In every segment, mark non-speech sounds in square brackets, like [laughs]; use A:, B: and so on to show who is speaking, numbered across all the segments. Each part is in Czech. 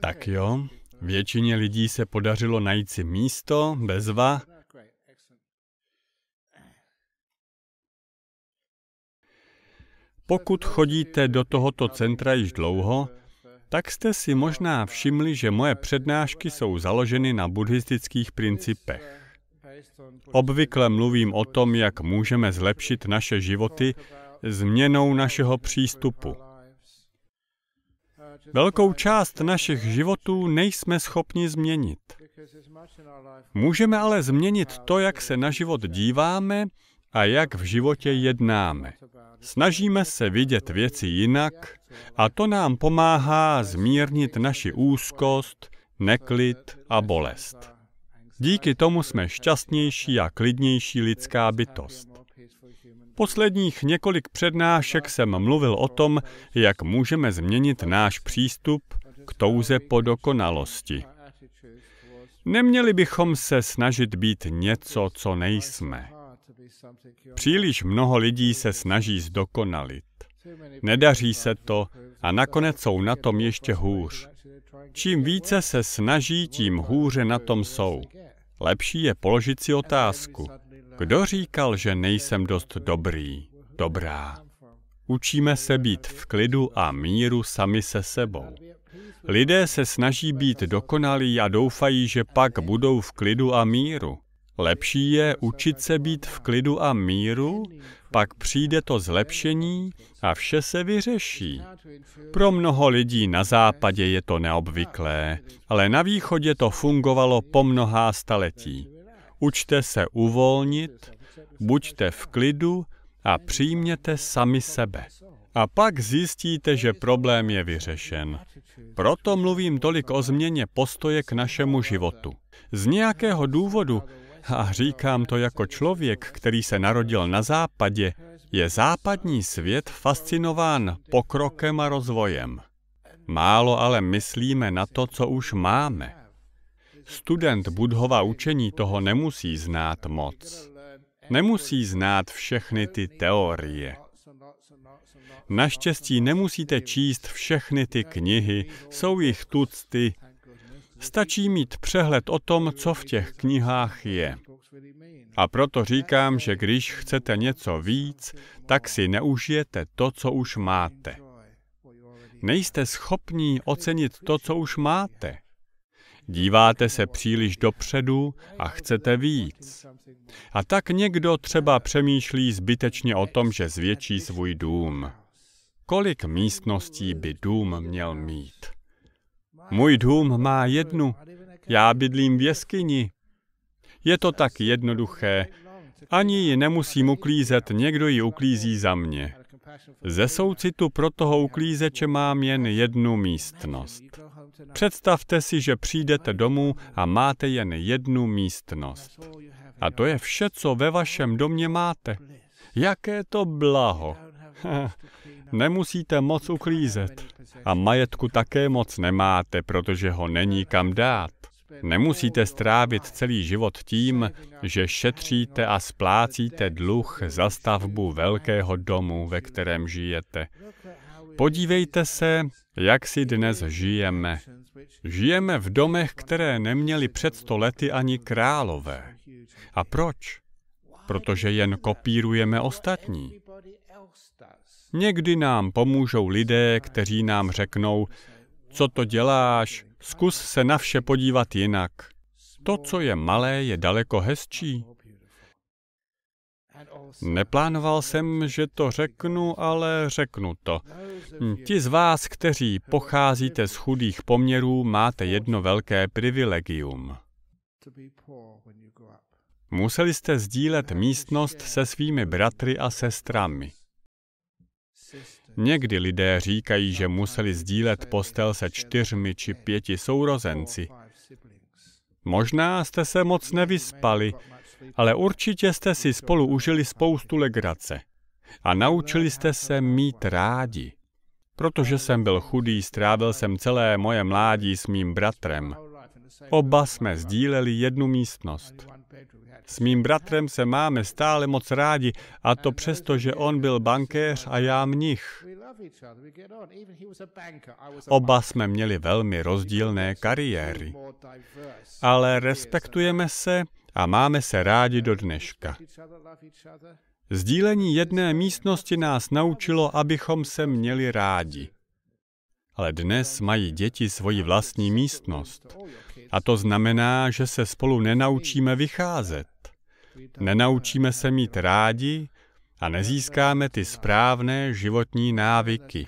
A: Tak jo, většině lidí se podařilo najít si místo, bezva. Pokud chodíte do tohoto centra již dlouho, tak jste si možná všimli, že moje přednášky jsou založeny na buddhistických principech. Obvykle mluvím o tom, jak můžeme zlepšit naše životy změnou našeho přístupu. Velkou část našich životů nejsme schopni změnit. Můžeme ale změnit to, jak se na život díváme a jak v životě jednáme. Snažíme se vidět věci jinak a to nám pomáhá zmírnit naši úzkost, neklid a bolest. Díky tomu jsme šťastnější a klidnější lidská bytost. Posledních několik přednášek jsem mluvil o tom, jak můžeme změnit náš přístup k touze po dokonalosti. Neměli bychom se snažit být něco, co nejsme. Příliš mnoho lidí se snaží zdokonalit. Nedaří se to a nakonec jsou na tom ještě hůř. Čím více se snaží, tím hůře na tom jsou. Lepší je položit si otázku. Kdo říkal, že nejsem dost dobrý, dobrá? Učíme se být v klidu a míru sami se sebou. Lidé se snaží být dokonalí a doufají, že pak budou v klidu a míru. Lepší je učit se být v klidu a míru, pak přijde to zlepšení a vše se vyřeší. Pro mnoho lidí na západě je to neobvyklé, ale na východě to fungovalo po mnohá staletí. Učte se uvolnit, buďte v klidu a přijměte sami sebe. A pak zjistíte, že problém je vyřešen. Proto mluvím tolik o změně postoje k našemu životu. Z nějakého důvodu, a říkám to jako člověk, který se narodil na západě, je západní svět fascinován pokrokem a rozvojem. Málo ale myslíme na to, co už máme. Student Budhova učení toho nemusí znát moc. Nemusí znát všechny ty teorie. Naštěstí nemusíte číst všechny ty knihy, jsou jich tucty. Stačí mít přehled o tom, co v těch knihách je. A proto říkám, že když chcete něco víc, tak si neužijete to, co už máte. Nejste schopní ocenit to, co už máte. Díváte se příliš dopředu a chcete víc. A tak někdo třeba přemýšlí zbytečně o tom, že zvětší svůj dům. Kolik místností by dům měl mít? Můj dům má jednu. Já bydlím v jeskyni. Je to tak jednoduché. Ani ji nemusím uklízet, někdo ji uklízí za mě. Ze soucitu pro toho uklízeče mám jen jednu místnost. Představte si, že přijdete domů a máte jen jednu místnost. A to je vše, co ve vašem domě máte. Jaké to blaho! [laughs] Nemusíte moc uklízet. A majetku také moc nemáte, protože ho není kam dát. Nemusíte strávit celý život tím, že šetříte a splácíte dluh za stavbu velkého domu, ve kterém žijete. Podívejte se, jak si dnes žijeme. Žijeme v domech, které neměly před sto lety ani králové. A proč? Protože jen kopírujeme ostatní. Někdy nám pomůžou lidé, kteří nám řeknou, co to děláš, zkus se na vše podívat jinak. To, co je malé, je daleko hezčí. Neplánoval jsem, že to řeknu, ale řeknu to. Hm, ti z vás, kteří pocházíte z chudých poměrů, máte jedno velké privilegium. Museli jste sdílet místnost se svými bratry a sestrami. Někdy lidé říkají, že museli sdílet postel se čtyřmi či pěti sourozenci. Možná jste se moc nevyspali, ale určitě jste si spolu užili spoustu legrace. A naučili jste se mít rádi. Protože jsem byl chudý, strávil jsem celé moje mládí s mým bratrem. Oba jsme sdíleli jednu místnost. S mým bratrem se máme stále moc rádi, a to přesto, že on byl bankéř a já mnich. Oba jsme měli velmi rozdílné kariéry, ale respektujeme se a máme se rádi do dneška. Sdílení jedné místnosti nás naučilo, abychom se měli rádi. Ale dnes mají děti svoji vlastní místnost. A to znamená, že se spolu nenaučíme vycházet. Nenaučíme se mít rádi a nezískáme ty správné životní návyky.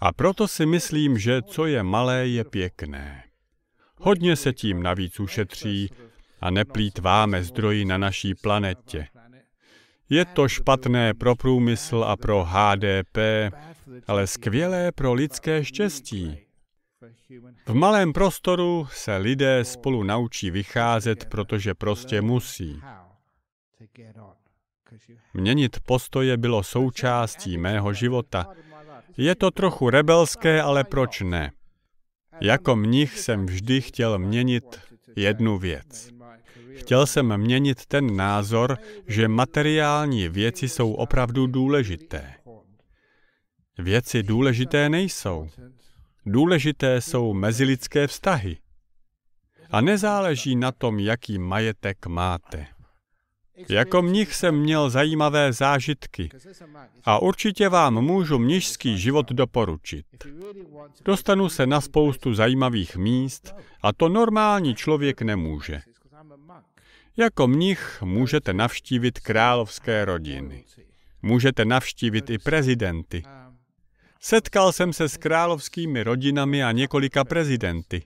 A: A proto si myslím, že co je malé, je pěkné. Hodně se tím navíc ušetří, a neplýtváme zdroji na naší planetě. Je to špatné pro průmysl a pro HDP, ale skvělé pro lidské štěstí. V malém prostoru se lidé spolu naučí vycházet, protože prostě musí. Měnit postoje bylo součástí mého života. Je to trochu rebelské, ale proč ne? Jako mnich jsem vždy chtěl měnit jednu věc. Chtěl jsem měnit ten názor, že materiální věci jsou opravdu důležité. Věci důležité nejsou. Důležité jsou mezilidské vztahy. A nezáleží na tom, jaký majetek máte. Jako mnich jsem měl zajímavé zážitky a určitě vám můžu mnižský život doporučit. Dostanu se na spoustu zajímavých míst a to normální člověk nemůže. Jako mnich můžete navštívit královské rodiny. Můžete navštívit i prezidenty. Setkal jsem se s královskými rodinami a několika prezidenty.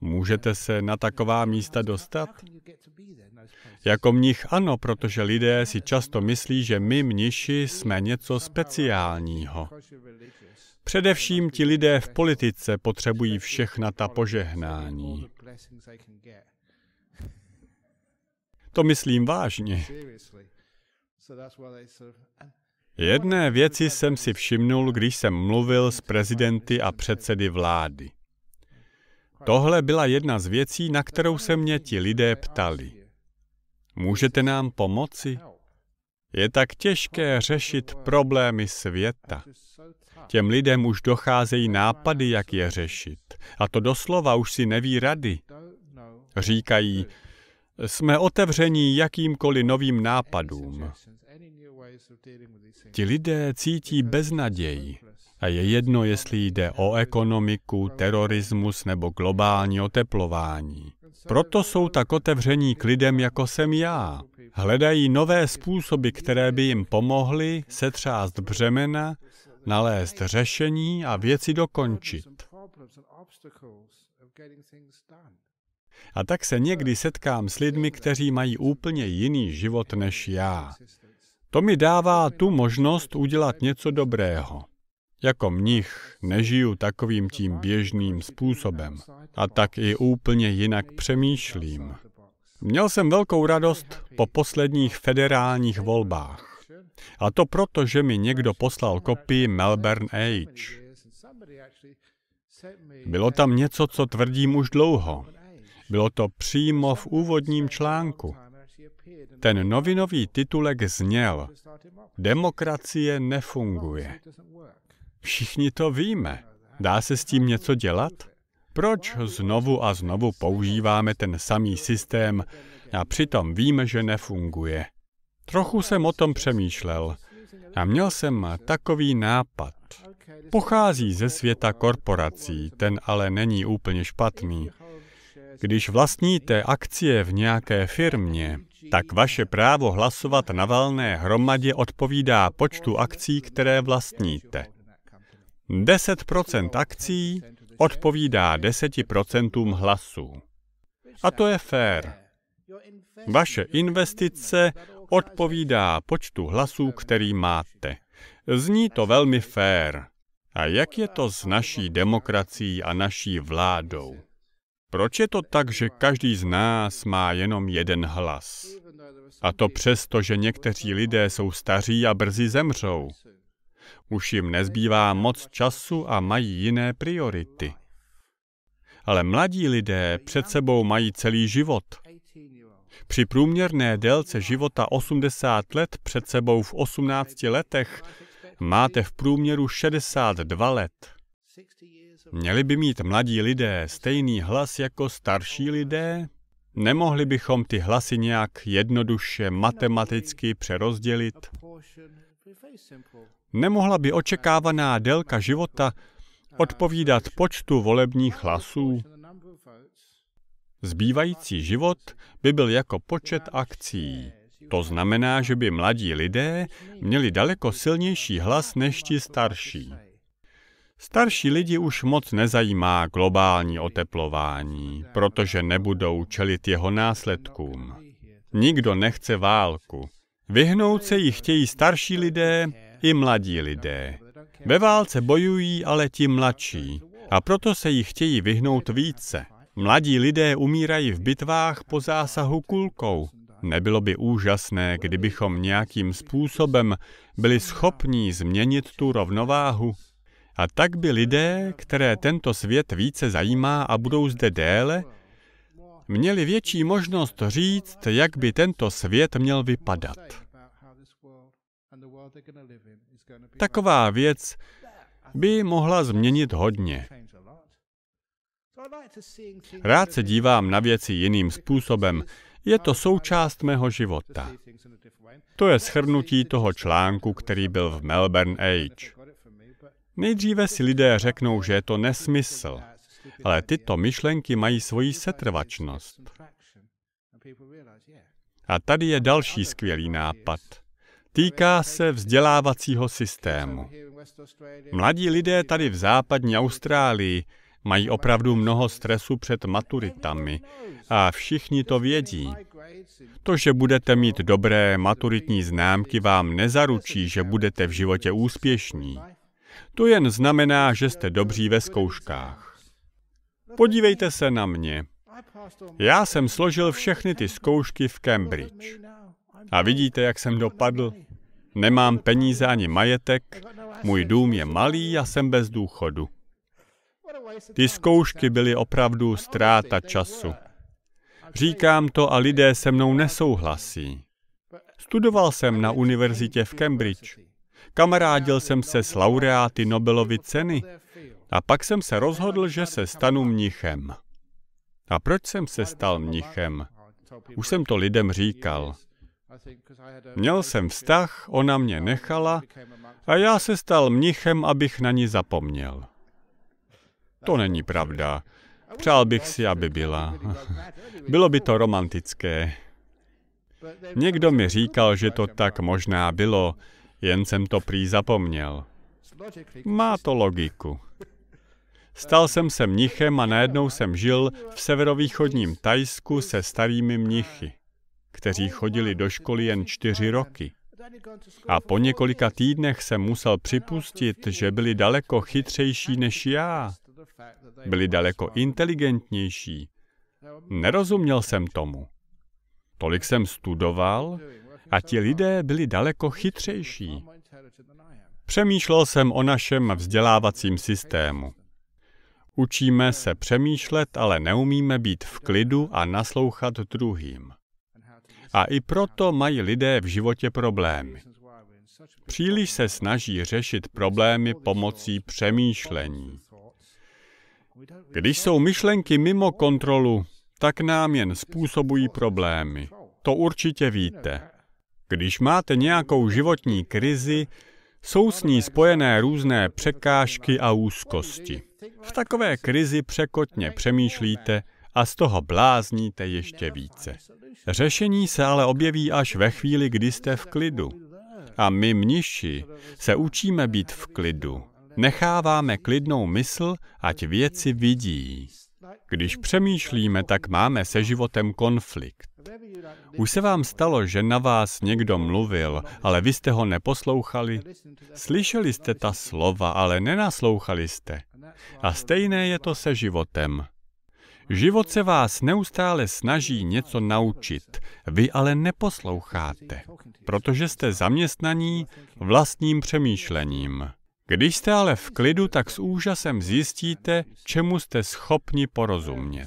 A: Můžete se na taková místa dostat? Jako mnich ano, protože lidé si často myslí, že my mniši jsme něco speciálního. Především ti lidé v politice potřebují všechna ta požehnání. To myslím vážně. Jedné věci jsem si všimnul, když jsem mluvil s prezidenty a předsedy vlády. Tohle byla jedna z věcí, na kterou se mě ti lidé ptali. Můžete nám pomoci? Je tak těžké řešit problémy světa. Těm lidem už docházejí nápady, jak je řešit. A to doslova už si neví rady. Říkají, jsme otevření jakýmkoliv novým nápadům. Ti lidé cítí beznaděj. a je jedno, jestli jde o ekonomiku, terorismus nebo globální oteplování. Proto jsou tak otevření k lidem, jako jsem já. Hledají nové způsoby, které by jim pomohly setřást břemena, nalézt řešení a věci dokončit. A tak se někdy setkám s lidmi, kteří mají úplně jiný život než já. To mi dává tu možnost udělat něco dobrého. Jako mnich nežiju takovým tím běžným způsobem a tak i úplně jinak přemýšlím. Měl jsem velkou radost po posledních federálních volbách. A to proto, že mi někdo poslal kopii Melbourne Age. Bylo tam něco, co tvrdím už dlouho. Bylo to přímo v úvodním článku. Ten novinový titulek zněl Demokracie nefunguje. Všichni to víme. Dá se s tím něco dělat? Proč znovu a znovu používáme ten samý systém a přitom víme, že nefunguje? Trochu jsem o tom přemýšlel a měl jsem takový nápad. Pochází ze světa korporací, ten ale není úplně špatný. Když vlastníte akcie v nějaké firmě, tak vaše právo hlasovat na valné hromadě odpovídá počtu akcí, které vlastníte. 10 akcí odpovídá 10 hlasů. A to je fér. Vaše investice odpovídá počtu hlasů, který máte. Zní to velmi fér. A jak je to s naší demokracií a naší vládou? Proč je to tak, že každý z nás má jenom jeden hlas? A to přesto, že někteří lidé jsou staří a brzy zemřou. Už jim nezbývá moc času a mají jiné priority. Ale mladí lidé před sebou mají celý život. Při průměrné délce života 80 let před sebou v 18 letech máte v průměru 62 let. Měli by mít mladí lidé stejný hlas jako starší lidé? Nemohli bychom ty hlasy nějak jednoduše matematicky přerozdělit? Nemohla by očekávaná délka života odpovídat počtu volebních hlasů? Zbývající život by byl jako počet akcí. To znamená, že by mladí lidé měli daleko silnější hlas než ti starší. Starší lidi už moc nezajímá globální oteplování, protože nebudou čelit jeho následkům. Nikdo nechce válku. Vyhnout se ji chtějí starší lidé i mladí lidé. Ve válce bojují ale ti mladší a proto se ji chtějí vyhnout více. Mladí lidé umírají v bitvách po zásahu kulkou. Nebylo by úžasné, kdybychom nějakým způsobem byli schopní změnit tu rovnováhu? A tak by lidé, které tento svět více zajímá a budou zde déle, měli větší možnost říct, jak by tento svět měl vypadat. Taková věc by mohla změnit hodně. Rád se dívám na věci jiným způsobem. Je to součást mého života. To je shrnutí toho článku, který byl v Melbourne Age. Nejdříve si lidé řeknou, že je to nesmysl, ale tyto myšlenky mají svoji setrvačnost. A tady je další skvělý nápad. Týká se vzdělávacího systému. Mladí lidé tady v západní Austrálii mají opravdu mnoho stresu před maturitami a všichni to vědí. To, že budete mít dobré maturitní známky, vám nezaručí, že budete v životě úspěšní. To jen znamená, že jste dobří ve zkouškách. Podívejte se na mě. Já jsem složil všechny ty zkoušky v Cambridge. A vidíte, jak jsem dopadl? Nemám peníze ani majetek, můj dům je malý a jsem bez důchodu. Ty zkoušky byly opravdu ztráta času. Říkám to a lidé se mnou nesouhlasí. Studoval jsem na univerzitě v Cambridge. Kamarádil jsem se s laureáty Nobelovy ceny a pak jsem se rozhodl, že se stanu mnichem. A proč jsem se stal mnichem? Už jsem to lidem říkal. Měl jsem vztah, ona mě nechala a já se stal mnichem, abych na ní zapomněl. To není pravda. Přál bych si, aby byla. [laughs] Bylo by to romantické. Někdo mi říkal, že to tak možná bylo, jen jsem to prý zapomněl. Má to logiku. Stal jsem se mnichem a najednou jsem žil v severovýchodním Tajsku se starými mnichy, kteří chodili do školy jen čtyři roky. A po několika týdnech jsem musel připustit, že byli daleko chytřejší než já. Byli daleko inteligentnější. Nerozuměl jsem tomu. Tolik jsem studoval, a ti lidé byli daleko chytřejší. Přemýšlel jsem o našem vzdělávacím systému. Učíme se přemýšlet, ale neumíme být v klidu a naslouchat druhým. A i proto mají lidé v životě problémy. Příliš se snaží řešit problémy pomocí přemýšlení. Když jsou myšlenky mimo kontrolu, tak nám jen způsobují problémy. To určitě víte. Když máte nějakou životní krizi, jsou s ní spojené různé překážky a úzkosti. V takové krizi překotně přemýšlíte a z toho blázníte ještě více. Řešení se ale objeví až ve chvíli, kdy jste v klidu. A my mniši se učíme být v klidu. Necháváme klidnou mysl, ať věci vidí. Když přemýšlíme, tak máme se životem konflikt. Už se vám stalo, že na vás někdo mluvil, ale vy jste ho neposlouchali? Slyšeli jste ta slova, ale nenaslouchali jste. A stejné je to se životem. Život se vás neustále snaží něco naučit, vy ale neposloucháte, protože jste zaměstnaní vlastním přemýšlením. Když jste ale v klidu, tak s úžasem zjistíte, čemu jste schopni porozumět.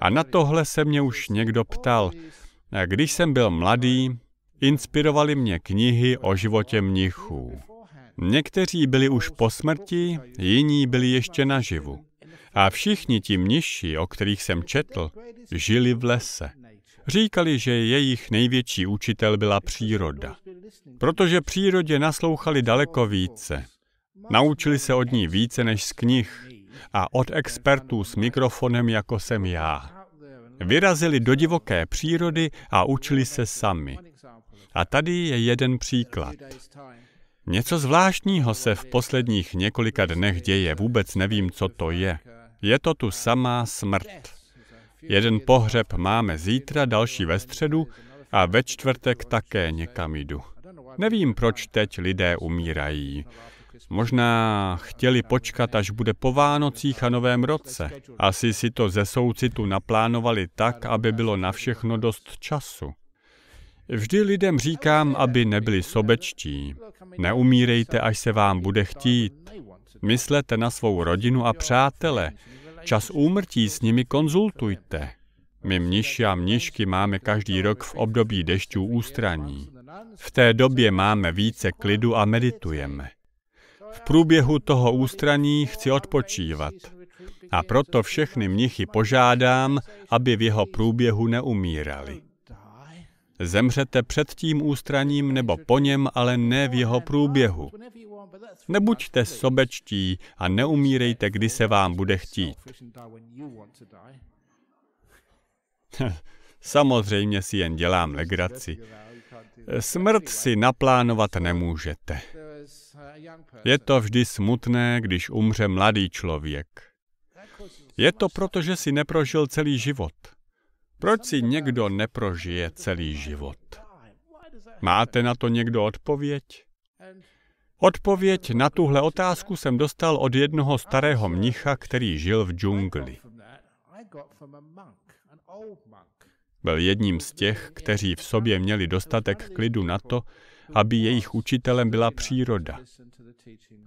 A: A na tohle se mě už někdo ptal. Když jsem byl mladý, inspirovaly mě knihy o životě mnichů. Někteří byli už po smrti, jiní byli ještě naživu. A všichni ti mniši, o kterých jsem četl, žili v lese. Říkali, že jejich největší učitel byla příroda, protože přírodě naslouchali daleko více. Naučili se od ní více než z knih a od expertů s mikrofonem, jako jsem já. Vyrazili do divoké přírody a učili se sami. A tady je jeden příklad. Něco zvláštního se v posledních několika dnech děje, vůbec nevím, co to je. Je to tu samá smrt. Jeden pohřeb máme zítra, další ve středu a ve čtvrtek také někam jdu. Nevím, proč teď lidé umírají. Možná chtěli počkat, až bude po Vánocích a Novém roce. Asi si to ze soucitu naplánovali tak, aby bylo na všechno dost času. Vždy lidem říkám, aby nebyli sobečtí. Neumírejte, až se vám bude chtít. Myslete na svou rodinu a přátele. Čas úmrtí s nimi konzultujte. My mniši a mnišky máme každý rok v období dešťů ústraní. V té době máme více klidu a meditujeme. V průběhu toho ústraní chci odpočívat. A proto všechny mnichy požádám, aby v jeho průběhu neumírali. Zemřete před tím ústraním nebo po něm, ale ne v jeho průběhu. Nebuďte sobečtí a neumírejte, kdy se vám bude chtít. [laughs] Samozřejmě si jen dělám legraci. Smrt si naplánovat nemůžete. Je to vždy smutné, když umře mladý člověk. Je to proto, že si neprožil celý život. Proč si někdo neprožije celý život? Máte na to někdo odpověď? Odpověď na tuhle otázku jsem dostal od jednoho starého mnicha, který žil v džungli. Byl jedním z těch, kteří v sobě měli dostatek klidu na to, aby jejich učitelem byla příroda.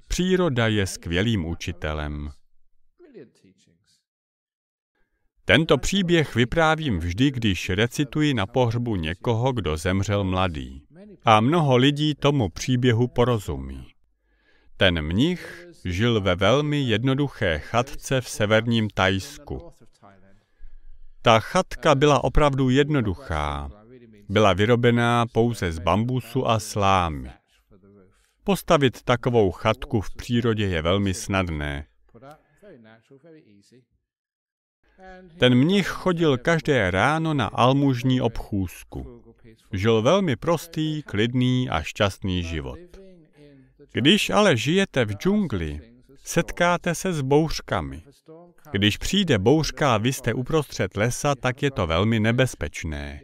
A: Příroda je skvělým učitelem. Tento příběh vyprávím vždy, když recituji na pohřbu někoho, kdo zemřel mladý. A mnoho lidí tomu příběhu porozumí. Ten mnich žil ve velmi jednoduché chatce v severním Tajsku. Ta chatka byla opravdu jednoduchá byla vyrobená pouze z bambusu a slámy. Postavit takovou chatku v přírodě je velmi snadné. Ten mnich chodil každé ráno na almužní obchůzku. Žil velmi prostý, klidný a šťastný život. Když ale žijete v džungli, setkáte se s bouřkami. Když přijde bouřka a vy jste uprostřed lesa, tak je to velmi nebezpečné.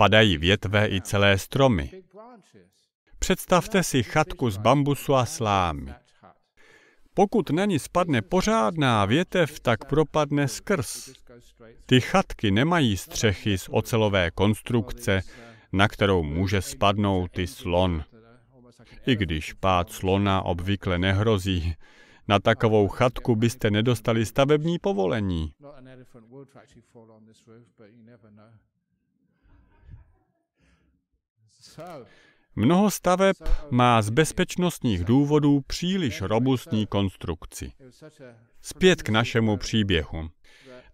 A: Padají větve i celé stromy. Představte si chatku z bambusu a slámy. Pokud na ní spadne pořádná větev, tak propadne skrz. Ty chatky nemají střechy z ocelové konstrukce, na kterou může spadnout i slon. I když pád slona obvykle nehrozí, na takovou chatku byste nedostali stavební povolení. Mnoho staveb má z bezpečnostních důvodů příliš robustní konstrukci. Zpět k našemu příběhu.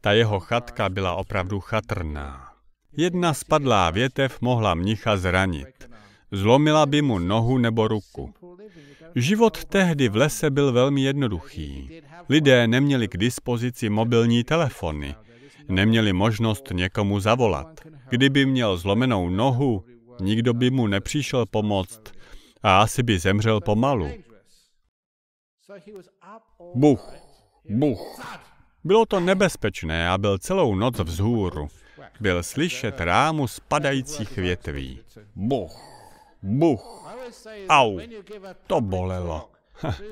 A: Ta jeho chatka byla opravdu chatrná. Jedna spadlá větev mohla mnicha zranit. Zlomila by mu nohu nebo ruku. Život tehdy v lese byl velmi jednoduchý. Lidé neměli k dispozici mobilní telefony, neměli možnost někomu zavolat. Kdyby měl zlomenou nohu, Nikdo by mu nepřišel pomoct a asi by zemřel pomalu. Buch, buch. Bylo to nebezpečné a byl celou noc vzhůru. Byl slyšet rámu spadajících větví. Buch, buch, au, to bolelo.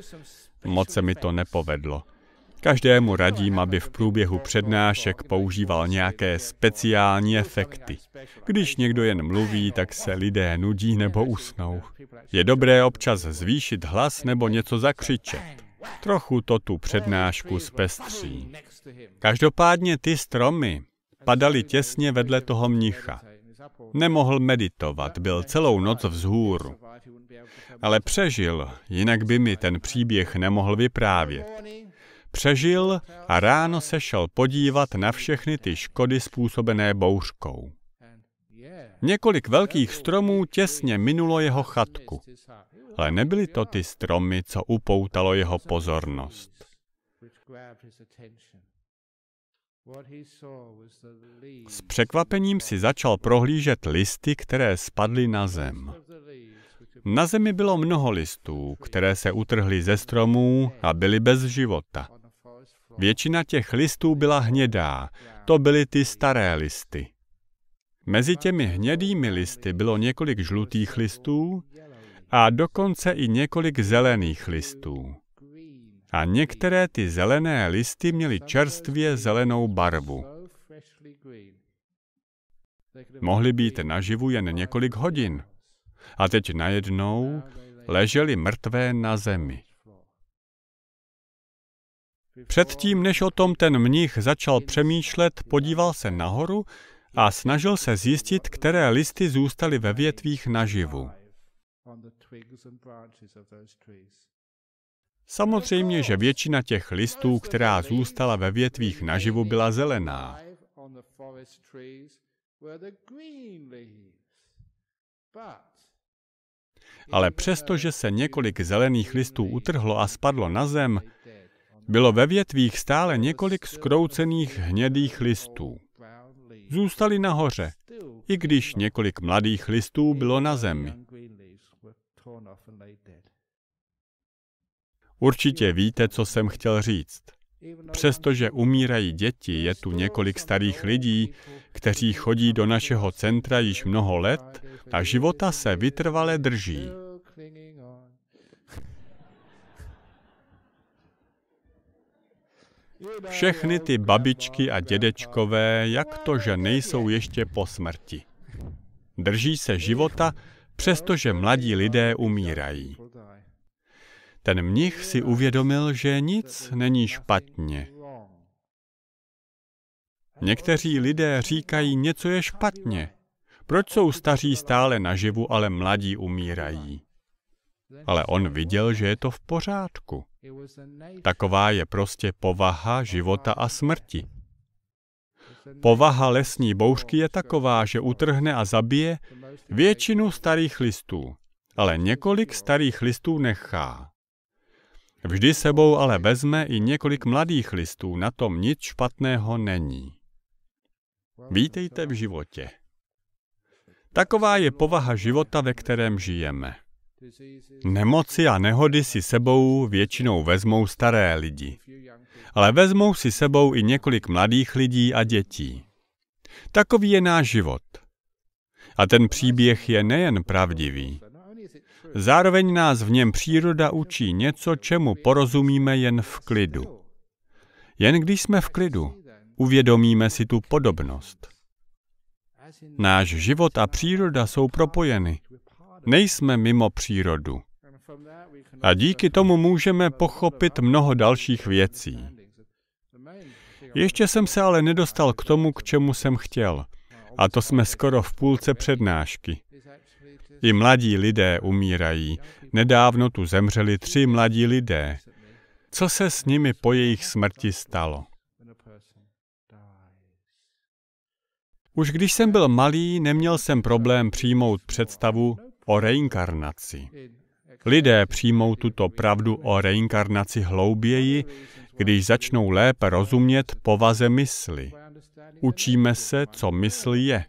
A: [laughs] moc se mi to nepovedlo. Každému radím, aby v průběhu přednášek používal nějaké speciální efekty. Když někdo jen mluví, tak se lidé nudí nebo usnou. Je dobré občas zvýšit hlas nebo něco zakřičet. Trochu to tu přednášku zpestří. Každopádně ty stromy padaly těsně vedle toho mnicha. Nemohl meditovat, byl celou noc vzhůru. Ale přežil, jinak by mi ten příběh nemohl vyprávět. Přežil a ráno se šel podívat na všechny ty škody způsobené bouřkou. Několik velkých stromů těsně minulo jeho chatku, ale nebyly to ty stromy, co upoutalo jeho pozornost. S překvapením si začal prohlížet listy, které spadly na zem. Na zemi bylo mnoho listů, které se utrhly ze stromů a byly bez života. Většina těch listů byla hnědá, to byly ty staré listy. Mezi těmi hnědými listy bylo několik žlutých listů a dokonce i několik zelených listů. A některé ty zelené listy měly čerstvě zelenou barvu. Mohly být naživu jen několik hodin. A teď najednou leželi mrtvé na zemi. Předtím, než o tom ten mnich začal přemýšlet, podíval se nahoru a snažil se zjistit, které listy zůstaly ve větvích naživu. Samozřejmě, že většina těch listů, která zůstala ve větvích naživu, byla zelená. Ale přestože se několik zelených listů utrhlo a spadlo na zem, bylo ve větvích stále několik skroucených hnědých listů. Zůstali nahoře, i když několik mladých listů bylo na zemi. Určitě víte, co jsem chtěl říct. Přestože umírají děti, je tu několik starých lidí, kteří chodí do našeho centra již mnoho let a života se vytrvale drží. Všechny ty babičky a dědečkové, jak to, že nejsou ještě po smrti. Drží se života, přestože mladí lidé umírají. Ten mnich si uvědomil, že nic není špatně. Někteří lidé říkají, něco je špatně. Proč jsou staří stále naživu, ale mladí umírají? Ale on viděl, že je to v pořádku. Taková je prostě povaha života a smrti. Povaha lesní bouřky je taková, že utrhne a zabije většinu starých listů, ale několik starých listů nechá. Vždy sebou ale vezme i několik mladých listů, na tom nic špatného není. Vítejte v životě. Taková je povaha života, ve kterém žijeme. Nemoci a nehody si sebou většinou vezmou staré lidi, ale vezmou si sebou i několik mladých lidí a dětí. Takový je náš život. A ten příběh je nejen pravdivý, zároveň nás v něm příroda učí něco, čemu porozumíme jen v klidu. Jen když jsme v klidu, uvědomíme si tu podobnost. Náš život a příroda jsou propojeny Nejsme mimo přírodu. A díky tomu můžeme pochopit mnoho dalších věcí. Ještě jsem se ale nedostal k tomu, k čemu jsem chtěl. A to jsme skoro v půlce přednášky. I mladí lidé umírají. Nedávno tu zemřeli tři mladí lidé. Co se s nimi po jejich smrti stalo? Už když jsem byl malý, neměl jsem problém přijmout představu, o reinkarnaci. Lidé přijmou tuto pravdu o reinkarnaci hlouběji, když začnou lépe rozumět povaze mysli. Učíme se, co mysl je.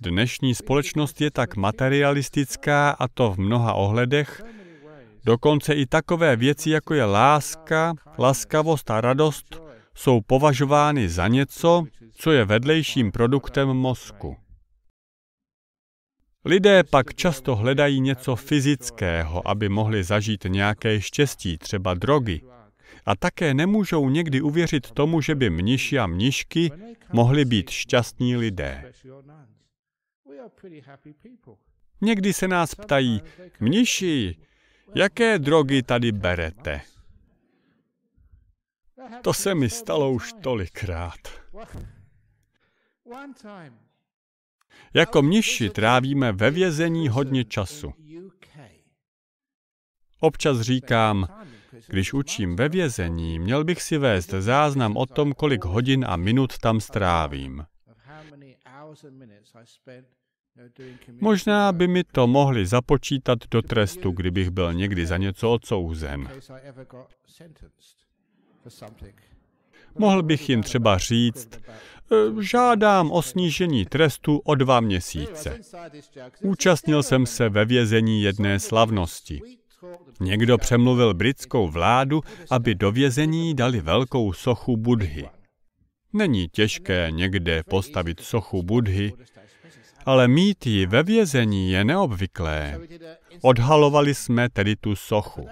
A: Dnešní společnost je tak materialistická a to v mnoha ohledech, dokonce i takové věci, jako je láska, laskavost a radost, jsou považovány za něco, co je vedlejším produktem mozku. Lidé pak často hledají něco fyzického, aby mohli zažít nějaké štěstí, třeba drogy. A také nemůžou někdy uvěřit tomu, že by mniši a mnišky mohli být šťastní lidé.
B: Někdy se nás ptají,
A: mniši, jaké drogy tady berete? To se mi stalo už tolikrát. Jako mniši trávíme ve vězení hodně času. Občas říkám, když učím ve vězení, měl bych si vést záznam o tom, kolik hodin a minut tam strávím. Možná by mi to mohli započítat do trestu, kdybych byl někdy za něco odsouzen. Mohl bych jim třeba říct, Eh, žádám o snížení trestu o dva měsíce. Účastnil jsem se ve vězení jedné slavnosti. Někdo přemluvil britskou vládu, aby do vězení dali velkou sochu Budhy. Není těžké někde postavit sochu Budhy, ale mít ji ve vězení je neobvyklé. Odhalovali jsme tedy tu sochu.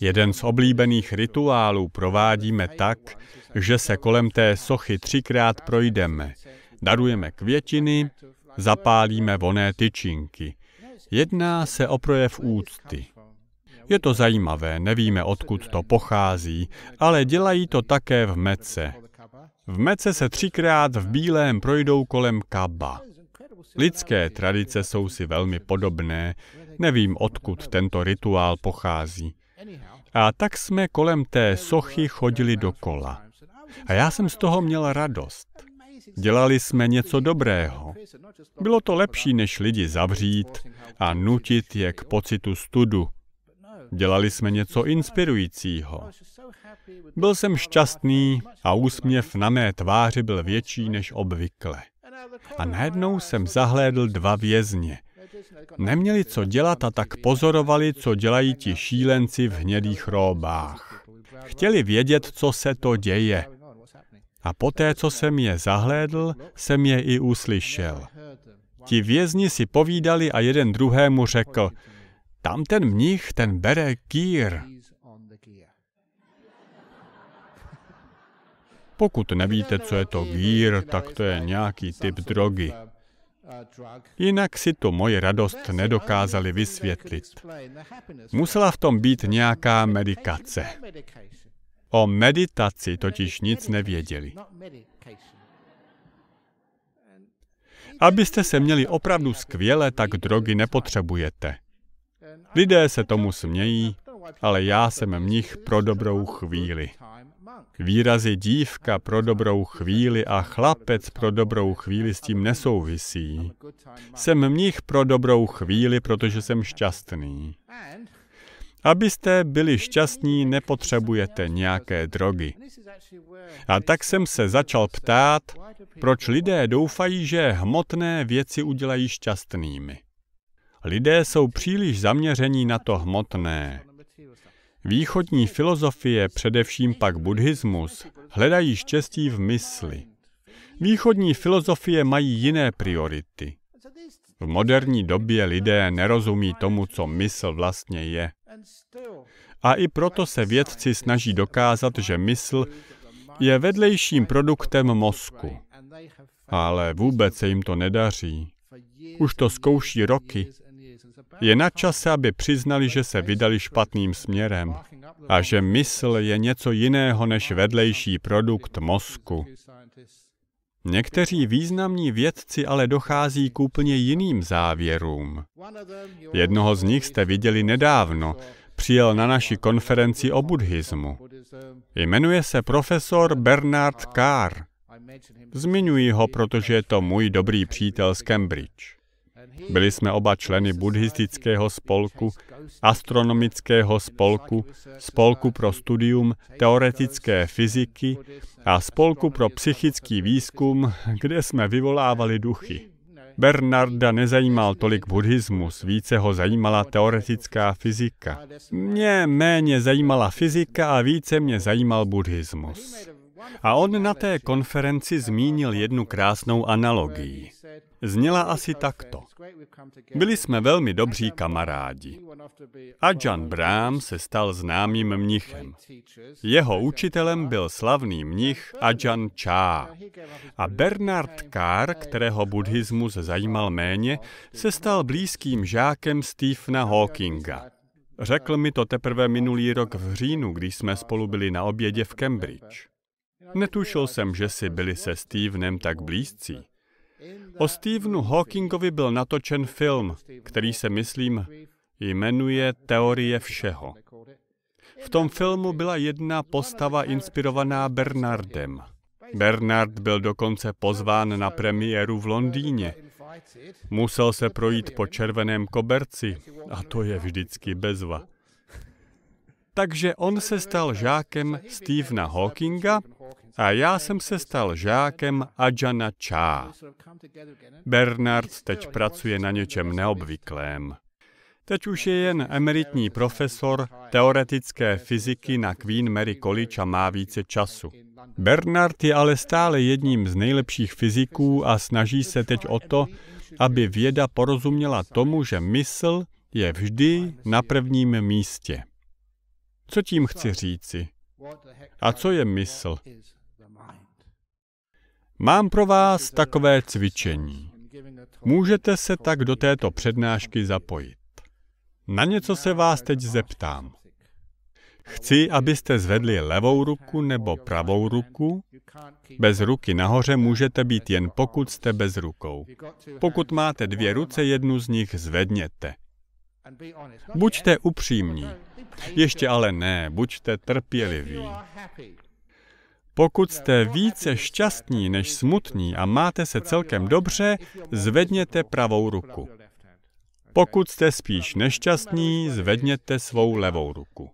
A: Jeden z oblíbených rituálů provádíme tak, že se kolem té sochy třikrát projdeme. Darujeme květiny, zapálíme voné tyčinky. Jedná se o projev úcty. Je to zajímavé, nevíme, odkud to pochází, ale dělají to také v Mece. V Mece se třikrát v bílém projdou kolem Kaba. Lidské tradice jsou si velmi podobné, nevím, odkud tento rituál pochází. A tak jsme kolem té sochy chodili dokola. A já jsem z toho měl radost. Dělali jsme něco dobrého. Bylo to lepší, než lidi zavřít a nutit je k pocitu studu. Dělali jsme něco inspirujícího. Byl jsem šťastný a úsměv na mé tváři byl větší než obvykle a najednou jsem zahlédl dva vězně. Neměli co dělat a tak pozorovali, co dělají ti šílenci v hnědých róbách. Chtěli vědět, co se to děje. A poté, co jsem je zahlédl, jsem je i uslyšel. Ti vězni si povídali a jeden druhému řekl, tam ten mnich, ten bere kýr, Pokud nevíte, co je to gír, tak to je nějaký typ drogy. Jinak si to moje radost nedokázali vysvětlit. Musela v tom být nějaká medikace. O meditaci totiž nic nevěděli. Abyste se měli opravdu skvěle, tak drogy nepotřebujete. Lidé se tomu smějí, ale já jsem mnich pro dobrou chvíli. Výrazy dívka pro dobrou chvíli a chlapec pro dobrou chvíli s tím nesouvisí. Jsem mních pro dobrou chvíli, protože jsem šťastný. Abyste byli šťastní, nepotřebujete nějaké drogy. A tak jsem se začal ptát, proč lidé doufají, že hmotné věci udělají šťastnými. Lidé jsou příliš zaměření na to hmotné. Východní filozofie, především pak buddhismus, hledají štěstí v mysli. Východní filozofie mají jiné priority. V moderní době lidé nerozumí tomu, co mysl vlastně je. A i proto se vědci snaží dokázat, že mysl je vedlejším produktem mozku. Ale vůbec se jim to nedaří. Už to zkouší roky je na čase, aby přiznali, že se vydali špatným směrem a že mysl je něco jiného než vedlejší produkt mozku. Někteří významní vědci ale dochází k úplně jiným závěrům. Jednoho z nich jste viděli nedávno, přijel na naši konferenci o buddhismu. Jmenuje se profesor Bernard Carr. Zmiňuji ho, protože je to můj dobrý přítel z Cambridge. Byli jsme oba členy buddhistického spolku, astronomického spolku, spolku pro studium teoretické fyziky a spolku pro psychický výzkum, kde jsme vyvolávali duchy. Bernarda nezajímal tolik buddhismus, více ho zajímala teoretická fyzika. Mě méně zajímala fyzika a více mě zajímal buddhismus. A on na té konferenci zmínil jednu krásnou analogii. Zněla asi takto. Byli jsme velmi dobří kamarádi. A John Brahm se stal známým mnichem. Jeho učitelem byl slavný mnich Ajahn Chá. A Bernard Carr, kterého buddhismus zajímal méně, se stal blízkým žákem Stephena Hawkinga. Řekl mi to teprve minulý rok v říjnu, když jsme spolu byli na obědě v Cambridge. Netušil jsem, že si byli se Stevenem tak blízcí. O Stevenu Hawkingovi byl natočen film, který se, myslím, jmenuje Teorie všeho. V tom filmu byla jedna postava inspirovaná Bernardem. Bernard byl dokonce pozván na premiéru v Londýně. Musel se projít po červeném koberci a to je vždycky bezva. Takže on se stal žákem Stevena Hawkinga a já jsem se stal žákem Ajana Chá. Bernard teď pracuje na něčem neobvyklém. Teď už je jen emeritní profesor teoretické fyziky na Queen Mary College a má více času. Bernard je ale stále jedním z nejlepších fyziků a snaží se teď o to, aby věda porozuměla tomu, že mysl je vždy na prvním místě. Co tím chci říci? A co je mysl? Mám pro vás takové cvičení. Můžete se tak do této přednášky zapojit. Na něco se vás teď zeptám. Chci, abyste zvedli levou ruku nebo pravou ruku. Bez ruky nahoře můžete být jen pokud jste bez rukou. Pokud máte dvě ruce, jednu z nich zvedněte. Buďte upřímní. Ještě ale ne, buďte trpěliví. Pokud jste více šťastní než smutní a máte se celkem dobře, zvedněte pravou ruku. Pokud jste spíš nešťastní, zvedněte svou levou ruku.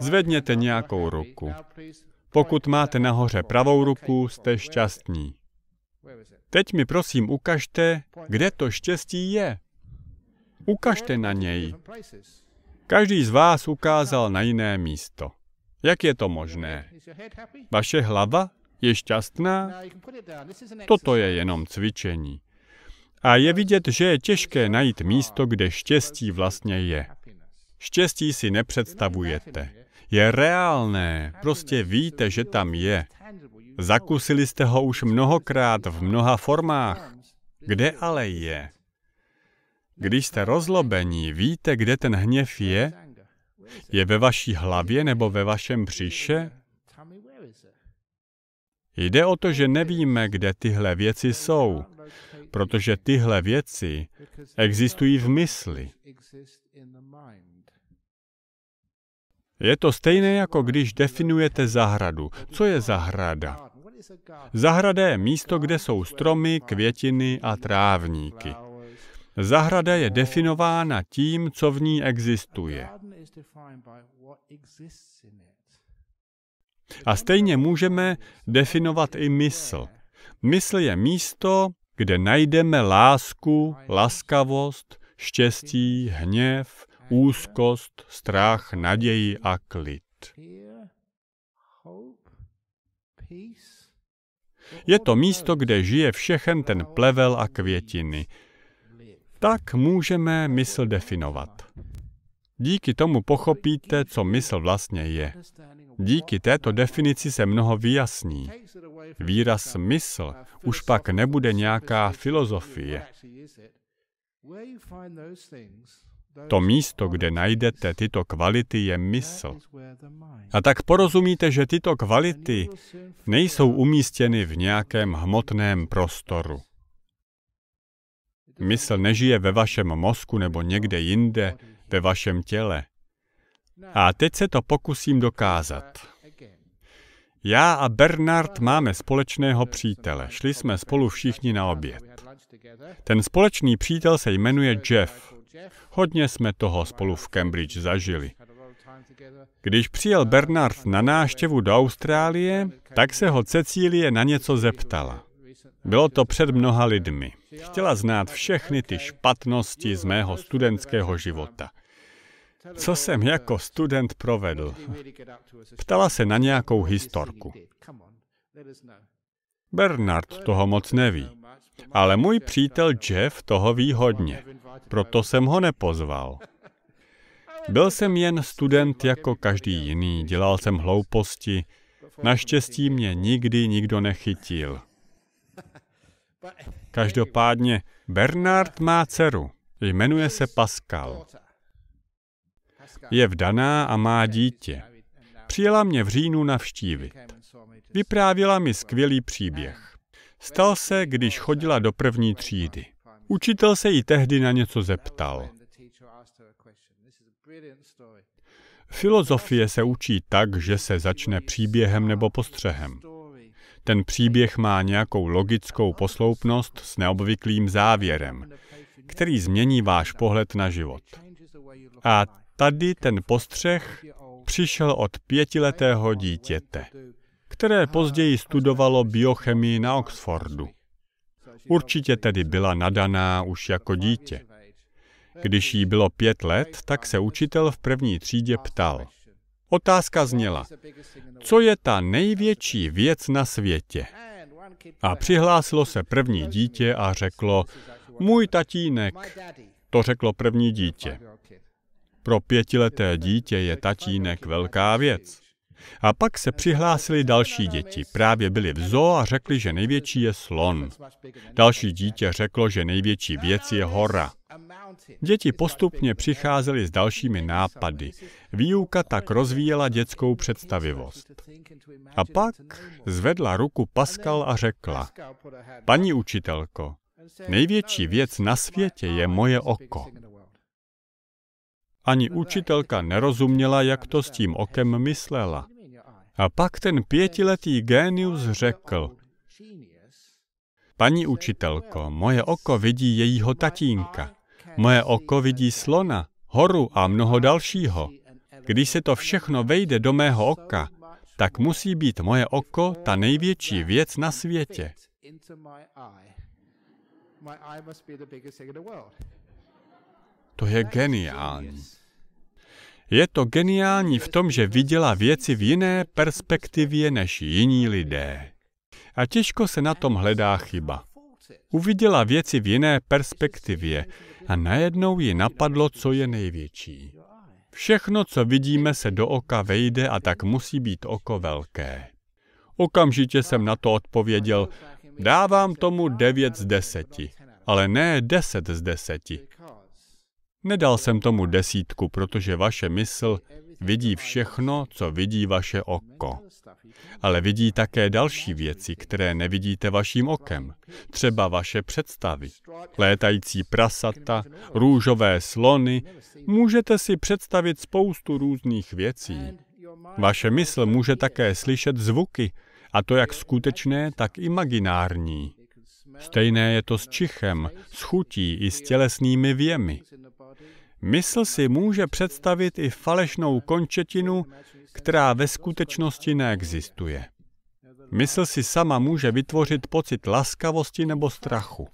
A: Zvedněte nějakou ruku. Pokud máte nahoře pravou ruku, jste šťastní. Teď mi prosím ukažte, kde to štěstí je. Ukažte na něj. Každý z vás ukázal na jiné místo. Jak je to možné? Vaše hlava je šťastná? Toto je jenom cvičení. A je vidět, že je těžké najít místo, kde štěstí vlastně je. Štěstí si nepředstavujete. Je reálné, prostě víte, že tam je. Zakusili jste ho už mnohokrát v mnoha formách. Kde ale je? Když jste rozlobení, víte, kde ten hněv je je ve vaší hlavě nebo ve vašem břiše? Jde o to, že nevíme, kde tyhle věci jsou, protože tyhle věci existují v mysli. Je to stejné, jako když definujete zahradu. Co je zahrada? Zahrada je místo, kde jsou stromy, květiny a trávníky. Zahrada je definována tím, co v ní existuje. A stejně můžeme definovat i mysl. Mysl je místo, kde najdeme lásku, laskavost, štěstí, hněv, úzkost, strach, naději a klid. Je to místo, kde žije všechen ten plevel a květiny, tak můžeme mysl definovat. Díky tomu pochopíte, co mysl vlastně je. Díky této definici se mnoho vyjasní. Výraz mysl už pak nebude nějaká filozofie. To místo, kde najdete tyto kvality, je mysl. A tak porozumíte, že tyto kvality nejsou umístěny v nějakém hmotném prostoru. Mysl nežije ve vašem mozku nebo někde jinde, ve vašem těle. A teď se to pokusím dokázat. Já a Bernard máme společného přítele. Šli jsme spolu všichni na oběd. Ten společný přítel se jmenuje Jeff. Hodně jsme toho spolu v Cambridge zažili. Když přijel Bernard na náštěvu do Austrálie, tak se ho Cecílie na něco zeptala. Bylo to před mnoha lidmi. Chtěla znát všechny ty špatnosti z mého studentského života. Co jsem jako student provedl? Ptala se na nějakou historku. Bernard toho moc neví, ale můj přítel Jeff toho ví hodně, proto jsem ho nepozval. Byl jsem jen student jako každý jiný, dělal jsem hlouposti, naštěstí mě nikdy nikdo nechytil. Každopádně Bernard má dceru. Jmenuje se Pascal. Je vdaná a má dítě. Přijela mě v říjnu navštívit. Vyprávila mi skvělý příběh. Stal se, když chodila do první třídy. Učitel se jí tehdy na něco zeptal. Filozofie se učí tak, že se začne příběhem nebo postřehem. Ten příběh má nějakou logickou posloupnost s neobvyklým závěrem, který změní váš pohled na život. A tady ten postřeh přišel od pětiletého dítěte, které později studovalo biochemii na Oxfordu. Určitě tedy byla nadaná už jako dítě. Když jí bylo pět let, tak se učitel v první třídě ptal – Otázka zněla, co je ta největší věc na světě? A přihlásilo se první dítě a řeklo, můj tatínek, to řeklo první dítě. Pro pětileté dítě je tatínek velká věc. A pak se přihlásili další děti. Právě byli v zoo a řekli, že největší je slon. Další dítě řeklo, že největší věc je hora. Děti postupně přicházely s dalšími nápady. Výuka tak rozvíjela dětskou představivost. A pak zvedla ruku Pascal a řekla, paní učitelko, největší věc na světě je moje oko. Ani učitelka nerozuměla, jak to s tím okem myslela. A pak ten pětiletý génius řekl, paní učitelko, moje oko vidí jejího tatínka. Moje oko vidí slona, horu a mnoho dalšího. Když se to všechno vejde do mého oka, tak musí být moje oko ta největší věc na světě. To je geniální. Je to geniální v tom, že viděla věci v jiné perspektivě než jiní lidé. A těžko se na tom hledá chyba. Uviděla věci v jiné perspektivě, a najednou ji napadlo, co je největší. Všechno, co vidíme, se do oka vejde a tak musí být oko velké. Okamžitě jsem na to odpověděl, dávám tomu 9 z 10, ale ne 10 z 10. Nedal jsem tomu desítku, protože vaše mysl vidí všechno, co vidí vaše oko. Ale vidí také další věci, které nevidíte vaším okem. Třeba vaše představy. Létající prasata, růžové slony. Můžete si představit spoustu různých věcí. Vaše mysl může také slyšet zvuky, a to jak skutečné, tak imaginární. Stejné je to s čichem, s chutí i s tělesnými věmi. Mysl si může představit i falešnou končetinu, která ve skutečnosti neexistuje. Mysl si sama může vytvořit pocit laskavosti nebo strachu.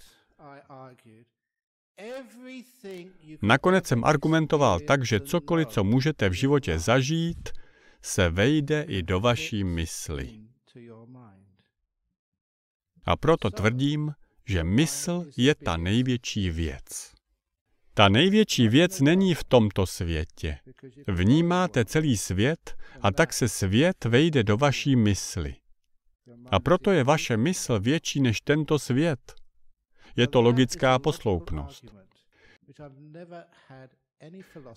A: Nakonec jsem argumentoval tak, že cokoliv, co můžete v životě zažít, se vejde i do vaší mysli. A proto tvrdím, že mysl je ta největší věc. Ta největší věc není v tomto světě. Vnímáte celý svět a tak se svět vejde do vaší mysli. A proto je vaše mysl větší než tento svět. Je to logická posloupnost.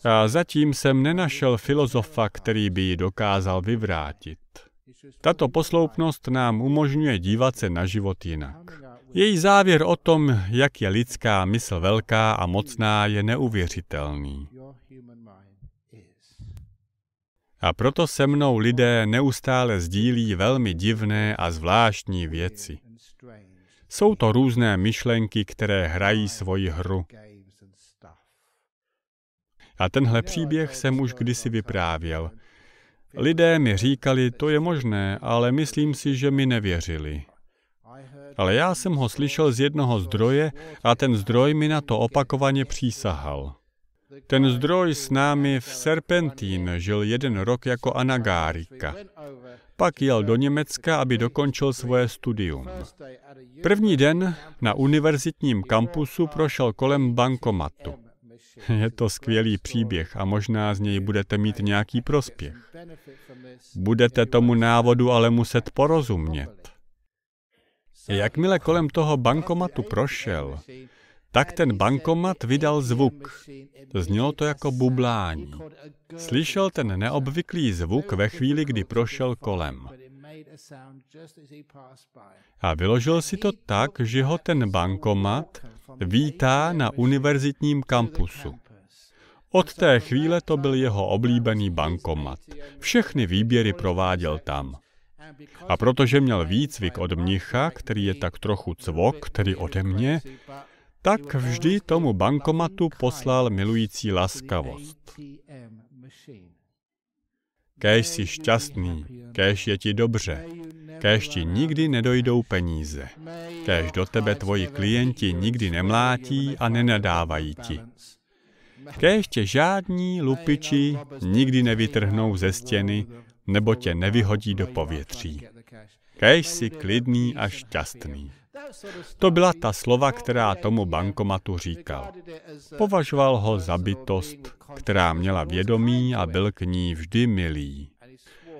A: A zatím jsem nenašel filozofa, který by ji dokázal vyvrátit. Tato posloupnost nám umožňuje dívat se na život jinak. Její závěr o tom, jak je lidská mysl velká a mocná, je neuvěřitelný. A proto se mnou lidé neustále sdílí velmi divné a zvláštní věci. Jsou to různé myšlenky, které hrají svoji hru. A tenhle příběh jsem už kdysi vyprávěl. Lidé mi říkali, to je možné, ale myslím si, že mi nevěřili ale já jsem ho slyšel z jednoho zdroje a ten zdroj mi na to opakovaně přísahal. Ten zdroj s námi v Serpentín žil jeden rok jako anagárika. Pak jel do Německa, aby dokončil svoje studium. První den na univerzitním kampusu prošel kolem bankomatu. Je to skvělý příběh a možná z něj budete mít nějaký prospěch. Budete tomu návodu ale muset porozumět. Jakmile kolem toho bankomatu prošel, tak ten bankomat vydal zvuk. Znělo to jako bublání. Slyšel ten neobvyklý zvuk ve chvíli, kdy prošel kolem. A vyložil si to tak, že ho ten bankomat vítá na univerzitním kampusu. Od té chvíle to byl jeho oblíbený bankomat. Všechny výběry prováděl tam. A protože měl výcvik od mnicha, který je tak trochu cvok, tedy ode mě, tak vždy tomu bankomatu poslal milující laskavost. Kéž jsi šťastný, kéž je ti dobře, kéž ti nikdy nedojdou peníze, kéž do tebe tvoji klienti nikdy nemlátí a nenadávají ti. Kéž tě žádní lupiči nikdy nevytrhnou ze stěny, nebo tě nevyhodí do povětří. Kej si klidný a šťastný. To byla ta slova, která tomu bankomatu říkal. Považoval ho za bytost, která měla vědomí a byl k ní vždy milý.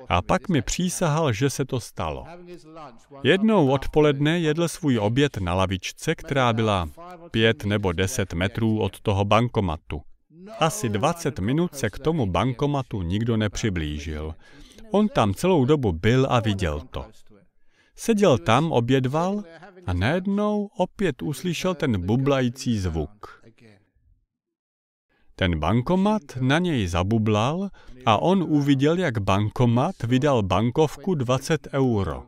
A: A pak mi přísahal, že se to stalo. Jednou odpoledne jedl svůj oběd na lavičce, která byla pět nebo deset metrů od toho bankomatu. Asi 20 minut se k tomu bankomatu nikdo nepřiblížil. On tam celou dobu byl a viděl to. Seděl tam, obědval a najednou opět uslyšel ten bublající zvuk. Ten bankomat na něj zabublal a on uviděl, jak bankomat vydal bankovku 20 euro.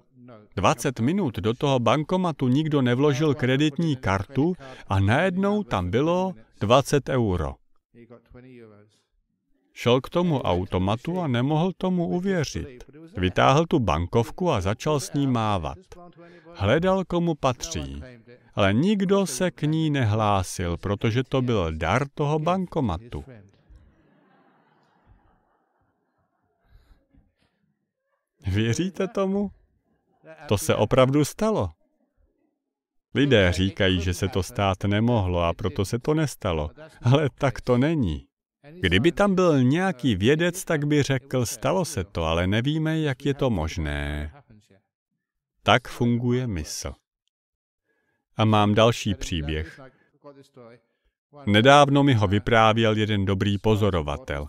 A: 20 minut do toho bankomatu nikdo nevložil kreditní kartu a najednou tam bylo 20 euro. Šel k tomu automatu a nemohl tomu uvěřit. Vytáhl tu bankovku a začal s ní mávat. Hledal, komu patří. Ale nikdo se k ní nehlásil, protože to byl dar toho bankomatu. Věříte tomu? To se opravdu stalo. Lidé říkají, že se to stát nemohlo a proto se to nestalo. Ale tak to není. Kdyby tam byl nějaký vědec, tak by řekl, stalo se to, ale nevíme, jak je to možné. Tak funguje mysl. A mám další příběh. Nedávno mi ho vyprávěl jeden dobrý pozorovatel.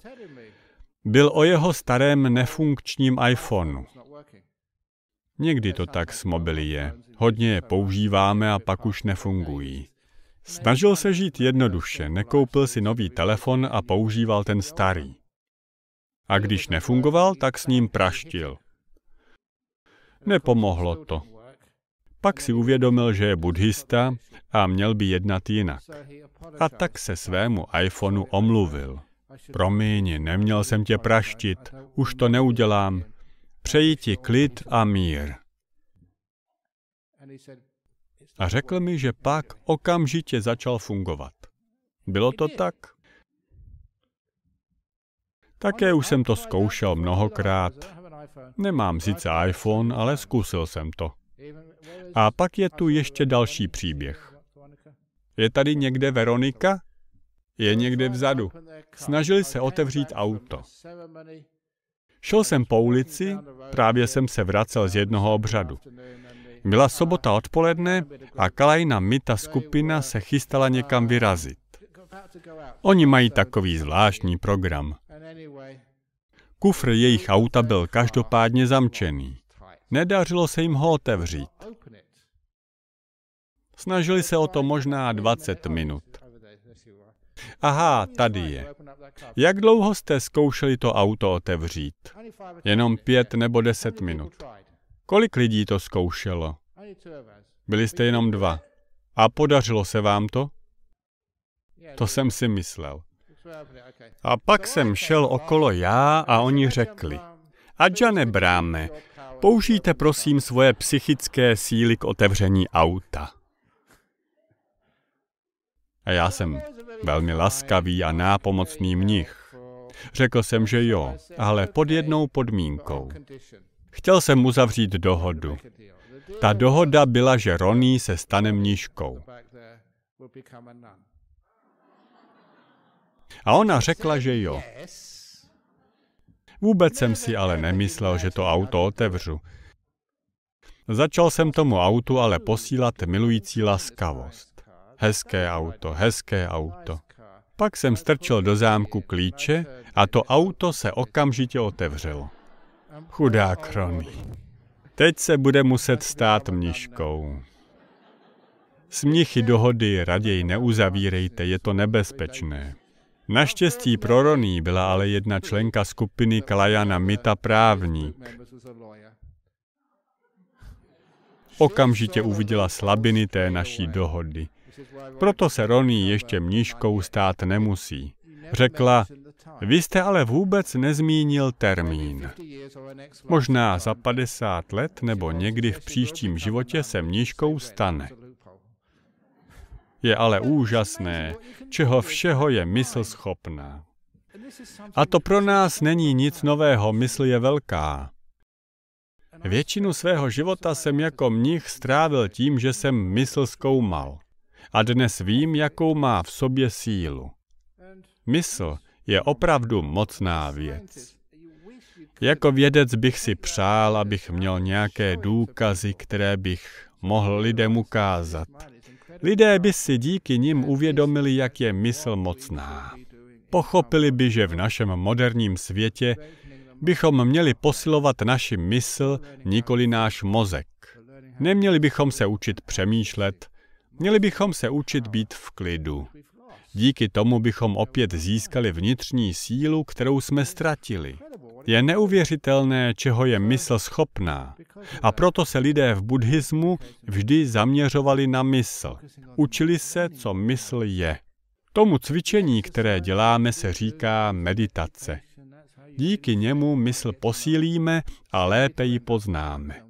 A: Byl o jeho starém nefunkčním iPhoneu. Někdy to tak s mobily je. Hodně je používáme a pak už nefungují. Snažil se žít jednoduše, nekoupil si nový telefon a používal ten starý. A když nefungoval, tak s ním praštil. Nepomohlo to. Pak si uvědomil, že je buddhista a měl by jednat jinak. A tak se svému iPhoneu omluvil. Promiň, neměl jsem tě praštit, už to neudělám. Přeji ti klid a mír. A řekl mi, že pak okamžitě začal fungovat. Bylo to tak? Také už jsem to zkoušel mnohokrát. Nemám sice iPhone, ale zkusil jsem to. A pak je tu ještě další příběh. Je tady někde Veronika? Je někde vzadu. Snažili se otevřít auto. Šel jsem po ulici, právě jsem se vracel z jednoho obřadu. Byla sobota odpoledne a Kalajna Mita skupina se chystala někam vyrazit. Oni mají takový zvláštní program. Kufr jejich auta byl každopádně zamčený. Nedařilo se jim ho otevřít. Snažili se o to možná 20 minut. Aha, tady je. Jak dlouho jste zkoušeli to auto otevřít? Jenom pět nebo deset minut. Kolik lidí to zkoušelo? Byli jste jenom dva. A podařilo se vám to? To jsem si myslel. A pak jsem šel okolo já a oni řekli, Adžane Bráme, použijte prosím svoje psychické síly k otevření auta. A já jsem velmi laskavý a nápomocný mnich. Řekl jsem, že jo, ale pod jednou podmínkou. Chtěl jsem uzavřít dohodu. Ta dohoda byla, že Roní se stane mníškou. A ona řekla, že jo. Vůbec jsem si ale nemyslel, že to auto otevřu. Začal jsem tomu autu ale posílat milující laskavost. Hezké auto, hezké auto. Pak jsem strčil do zámku klíče a to auto se okamžitě otevřelo. Chudá Rony. Teď se bude muset stát mniškou. S mnichy dohody raději neuzavírejte, je to nebezpečné. Naštěstí pro Roný byla ale jedna členka skupiny Klajana Mita právník. Okamžitě uviděla slabiny té naší dohody. Proto se Roný ještě mníškou stát nemusí. Řekla, vy jste ale vůbec nezmínil termín. Možná za 50 let nebo někdy v příštím životě se mnížkou stane. Je ale úžasné, čeho všeho je mysl schopná. A to pro nás není nic nového, mysl je velká. Většinu svého života jsem jako mnich strávil tím, že jsem mysl zkoumal. A dnes vím, jakou má v sobě sílu. Mysl je opravdu mocná věc. Jako vědec bych si přál, abych měl nějaké důkazy, které bych mohl lidem ukázat. Lidé by si díky nim uvědomili, jak je mysl mocná. Pochopili by, že v našem moderním světě bychom měli posilovat naši mysl, nikoli náš mozek. Neměli bychom se učit přemýšlet, měli bychom se učit být v klidu. Díky tomu bychom opět získali vnitřní sílu, kterou jsme ztratili. Je neuvěřitelné, čeho je mysl schopná. A proto se lidé v buddhismu vždy zaměřovali na mysl. Učili se, co mysl je. Tomu cvičení, které děláme, se říká meditace. Díky němu mysl posílíme a lépe ji poznáme.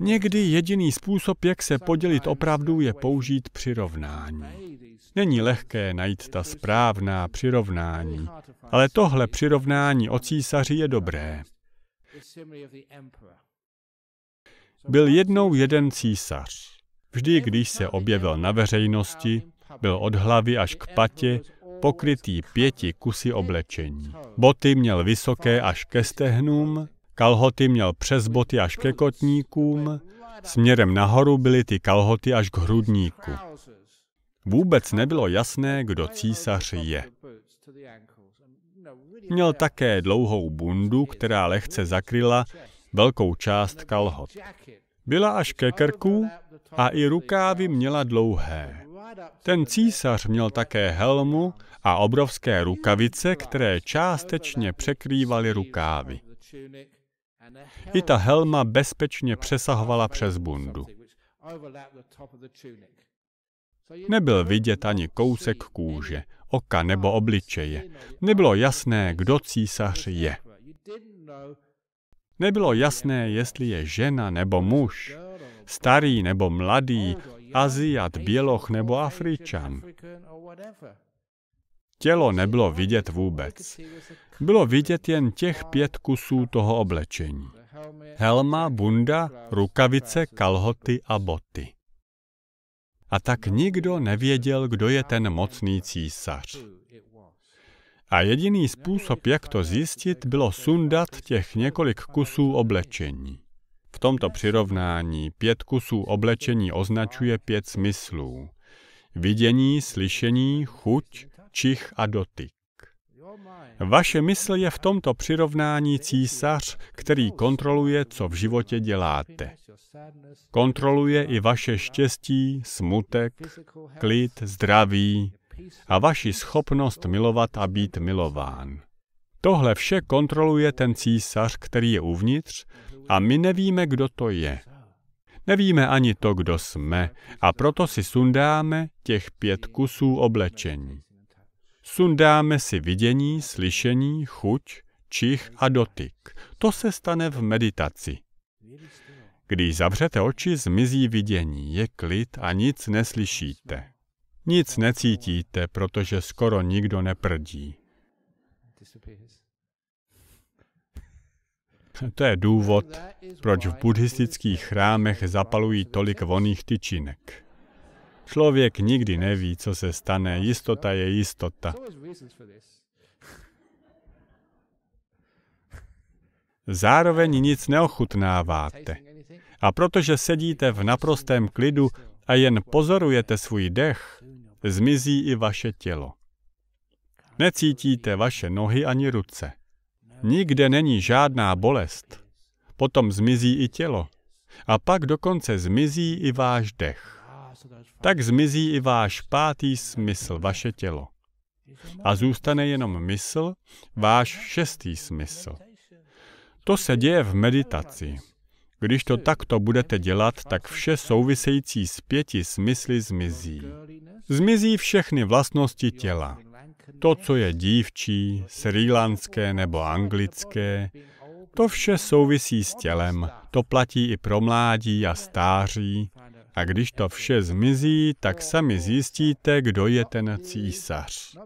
A: Někdy jediný způsob, jak se podělit opravdu, je použít přirovnání. Není lehké najít ta správná přirovnání, ale tohle přirovnání o císaři je dobré. Byl jednou jeden císař. Vždy, když se objevil na veřejnosti, byl od hlavy až k patě pokrytý pěti kusy oblečení. Boty měl vysoké až ke stehnům, kalhoty měl přes boty až ke kotníkům, směrem nahoru byly ty kalhoty až k hrudníku. Vůbec nebylo jasné, kdo císař je. Měl také dlouhou bundu, která lehce zakryla velkou část kalhot. Byla až ke krku a i rukávy měla dlouhé. Ten císař měl také helmu a obrovské rukavice, které částečně překrývaly rukávy. I ta helma bezpečně přesahovala přes bundu. Nebyl vidět ani kousek kůže, oka nebo obličeje. Nebylo jasné, kdo císař je. Nebylo jasné, jestli je žena nebo muž, starý nebo mladý, Aziat, Běloch nebo Afričan. Tělo nebylo vidět vůbec. Bylo vidět jen těch pět kusů toho oblečení. Helma, bunda, rukavice, kalhoty a boty a tak nikdo nevěděl, kdo je ten mocný císař. A jediný způsob, jak to zjistit, bylo sundat těch několik kusů oblečení. V tomto přirovnání pět kusů oblečení označuje pět smyslů. Vidění, slyšení, chuť, čich a dotyk. Vaše mysl je v tomto přirovnání císař, který kontroluje, co v životě děláte. Kontroluje i vaše štěstí, smutek, klid, zdraví a vaši schopnost milovat a být milován. Tohle vše kontroluje ten císař, který je uvnitř, a my nevíme, kdo to je. Nevíme ani to, kdo jsme, a proto si sundáme těch pět kusů oblečení. Sundáme si vidění, slyšení, chuť, čich a dotyk. To se stane v meditaci. Když zavřete oči, zmizí vidění, je klid a nic neslyšíte. Nic necítíte, protože skoro nikdo neprdí. To je důvod, proč v buddhistických chrámech zapalují tolik voných tyčinek. Člověk nikdy neví, co se stane. Jistota je jistota. Zároveň nic neochutnáváte. A protože sedíte v naprostém klidu a jen pozorujete svůj dech, zmizí i vaše tělo. Necítíte vaše nohy ani ruce. Nikde není žádná bolest. Potom zmizí i tělo. A pak dokonce zmizí i váš dech tak zmizí i váš pátý smysl, vaše tělo. A zůstane jenom mysl, váš šestý smysl. To se děje v meditaci. Když to takto budete dělat, tak vše související s pěti smysly zmizí. Zmizí všechny vlastnosti těla. To, co je dívčí, srílanské nebo anglické, to vše souvisí s tělem. To platí i pro mládí a stáří a když to vše zmizí, tak sami zjistíte, kdo je ten císař.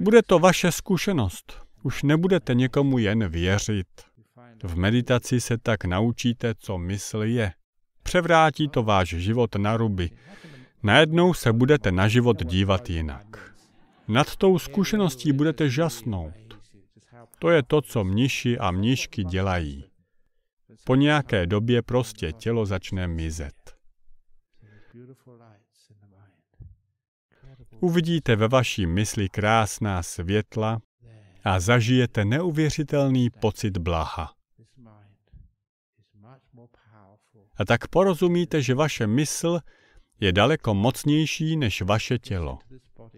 A: Bude to vaše zkušenost. Už nebudete někomu jen věřit. V meditaci se tak naučíte, co mysl je. Převrátí to váš život na ruby. Najednou se budete na život dívat jinak. Nad tou zkušeností budete žasnout. To je to, co mniši a mnišky dělají. Po nějaké době prostě tělo začne mizet. Uvidíte ve vaší mysli krásná světla a zažijete neuvěřitelný pocit blaha. A tak porozumíte, že vaše mysl je daleko mocnější než vaše tělo.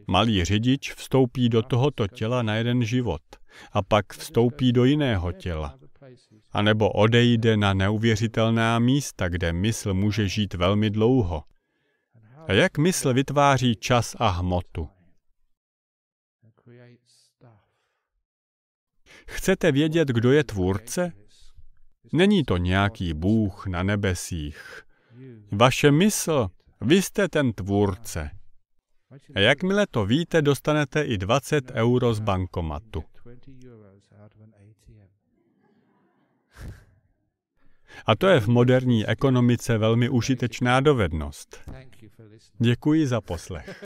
A: Malý řidič vstoupí do tohoto těla na jeden život a pak vstoupí do jiného těla anebo odejde na neuvěřitelná místa, kde mysl může žít velmi dlouho. A jak mysl vytváří čas a hmotu? Chcete vědět, kdo je tvůrce? Není to nějaký Bůh na nebesích. Vaše mysl, vy jste ten tvůrce. A jakmile to víte, dostanete i 20 euro z bankomatu. A to je v moderní ekonomice velmi užitečná dovednost. Děkuji za poslech.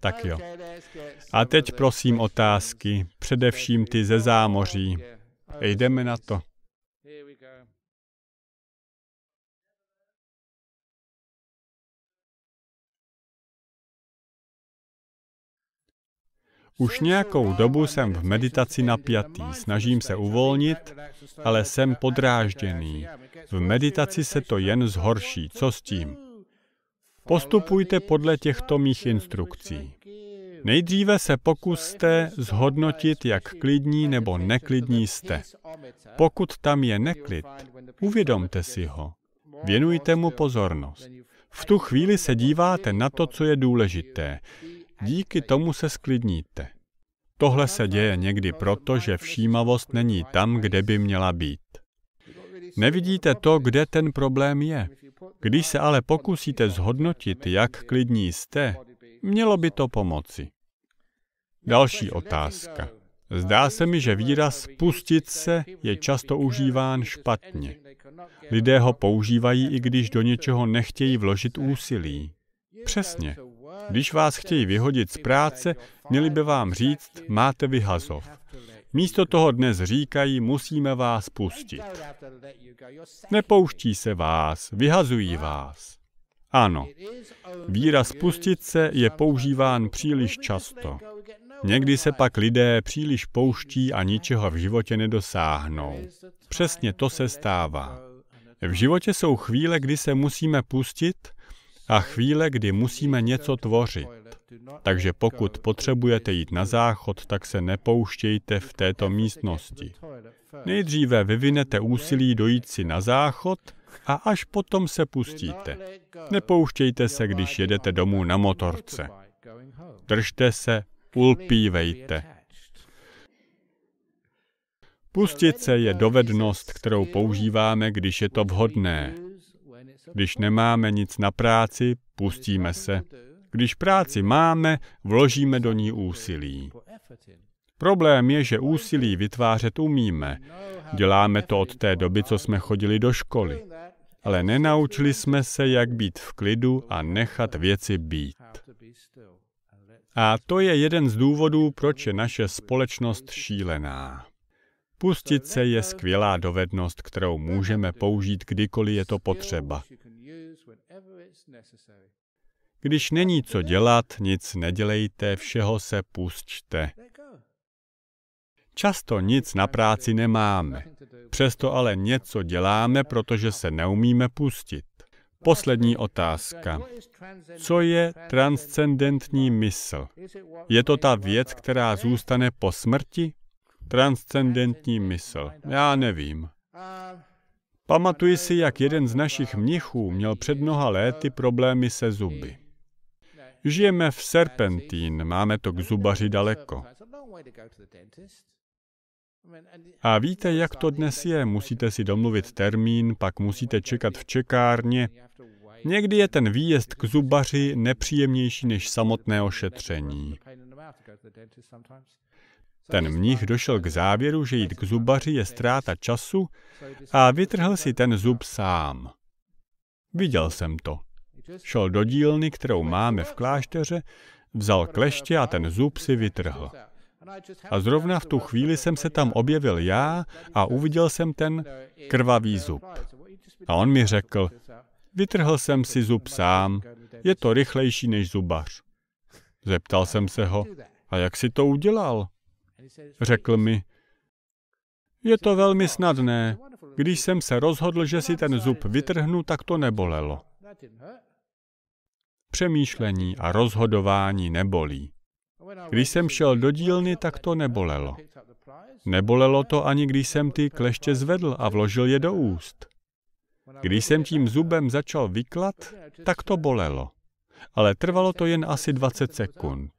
A: Tak jo. A teď prosím otázky, především ty ze zámoří. Jdeme na to. Už nějakou dobu jsem v meditaci napjatý, snažím se uvolnit, ale jsem podrážděný. V meditaci se to jen zhorší. Co s tím? Postupujte podle těchto mých instrukcí. Nejdříve se pokuste zhodnotit, jak klidní nebo neklidní jste. Pokud tam je neklid, uvědomte si ho. Věnujte mu pozornost. V tu chvíli se díváte na to, co je důležité. Díky tomu se sklidníte. Tohle se děje někdy proto, že všímavost není tam, kde by měla být. Nevidíte to, kde ten problém je. Když se ale pokusíte zhodnotit, jak klidní jste, mělo by to pomoci. Další otázka. Zdá se mi, že výraz pustit se je často užíván špatně. Lidé ho používají, i když do něčeho nechtějí vložit úsilí. Přesně. Když vás chtějí vyhodit z práce, měli by vám říct, máte vyhazov. Místo toho dnes říkají, musíme vás pustit. Nepouští se vás, vyhazují vás. Ano, výraz pustit se je používán příliš často. Někdy se pak lidé příliš pouští a ničeho v životě nedosáhnou. Přesně to se stává. V životě jsou chvíle, kdy se musíme pustit a chvíle, kdy musíme něco tvořit. Takže pokud potřebujete jít na záchod, tak se nepouštějte v této místnosti. Nejdříve vyvinete úsilí dojít si na záchod a až potom se pustíte. Nepouštějte se, když jedete domů na motorce. Držte se, ulpívejte. Pustit se je dovednost, kterou používáme, když je to vhodné. Když nemáme nic na práci, pustíme se. Když práci máme, vložíme do ní úsilí. Problém je, že úsilí vytvářet umíme. Děláme to od té doby, co jsme chodili do školy. Ale nenaučili jsme se, jak být v klidu a nechat věci být. A to je jeden z důvodů, proč je naše společnost šílená. Pustit se je skvělá dovednost, kterou můžeme použít kdykoliv je to potřeba. Když není co dělat, nic nedělejte, všeho se pustíte. Často nic na práci nemáme. Přesto ale něco děláme, protože se neumíme pustit. Poslední otázka. Co je transcendentní mysl? Je to ta věc, která zůstane po smrti? Transcendentní mysl. Já nevím. Pamatuji si, jak jeden z našich mnichů měl před mnoha léty problémy se zuby. Žijeme v Serpentín, máme to k zubaři daleko. A víte, jak to dnes je? Musíte si domluvit termín, pak musíte čekat v čekárně. Někdy je ten výjezd k zubaři nepříjemnější než samotné ošetření. Ten mnich došel k závěru, že jít k zubaři je ztráta času a vytrhl si ten zub sám. Viděl jsem to. Šel do dílny, kterou máme v klášteře, vzal kleště a ten zub si vytrhl. A zrovna v tu chvíli jsem se tam objevil já a uviděl jsem ten krvavý zub. A on mi řekl, vytrhl jsem si zub sám, je to rychlejší než zubař. Zeptal jsem se ho, a jak si to udělal? Řekl mi, je to velmi snadné. Když jsem se rozhodl, že si ten zub vytrhnu, tak to nebolelo. Přemýšlení a rozhodování nebolí. Když jsem šel do dílny, tak to nebolelo. Nebolelo to ani když jsem ty kleště zvedl a vložil je do úst. Když jsem tím zubem začal vyklat, tak to bolelo. Ale trvalo to jen asi 20 sekund.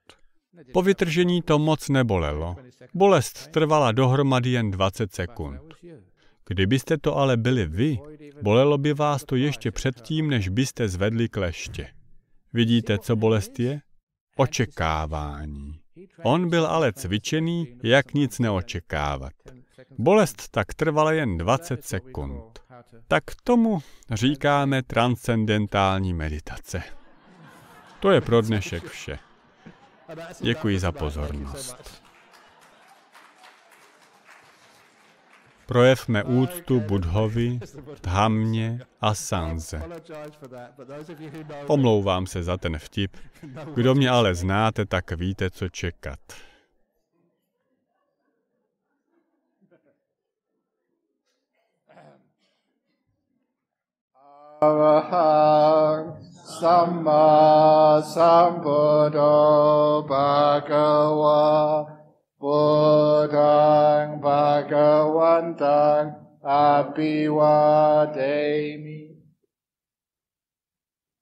A: Po vytržení to moc nebolelo. Bolest trvala dohromady jen 20 sekund. Kdybyste to ale byli vy, bolelo by vás to ještě předtím, než byste zvedli kleště. Vidíte, co bolest je? Očekávání. On byl ale cvičený, jak nic neočekávat. Bolest tak trvala jen 20 sekund. Tak tomu říkáme transcendentální meditace. To je pro dnešek vše. Děkuji za pozornost. Projevme úctu Budhovi, [laughs] Dhamně a Sanze. Omlouvám se za ten vtip. No, Kdo no, mě no. ale znáte, tak víte, co čekat. Uh-huh. Samma Sambuddho Bhagava Buddhang Bhagavantang Abhivademi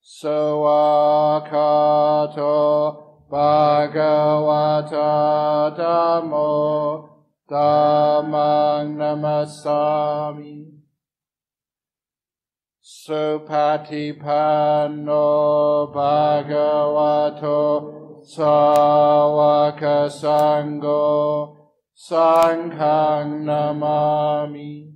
A: Soakato Bhagavata Dhammo Dhammang Namasami supatipanno bhagavato sawaka sango sanghang namami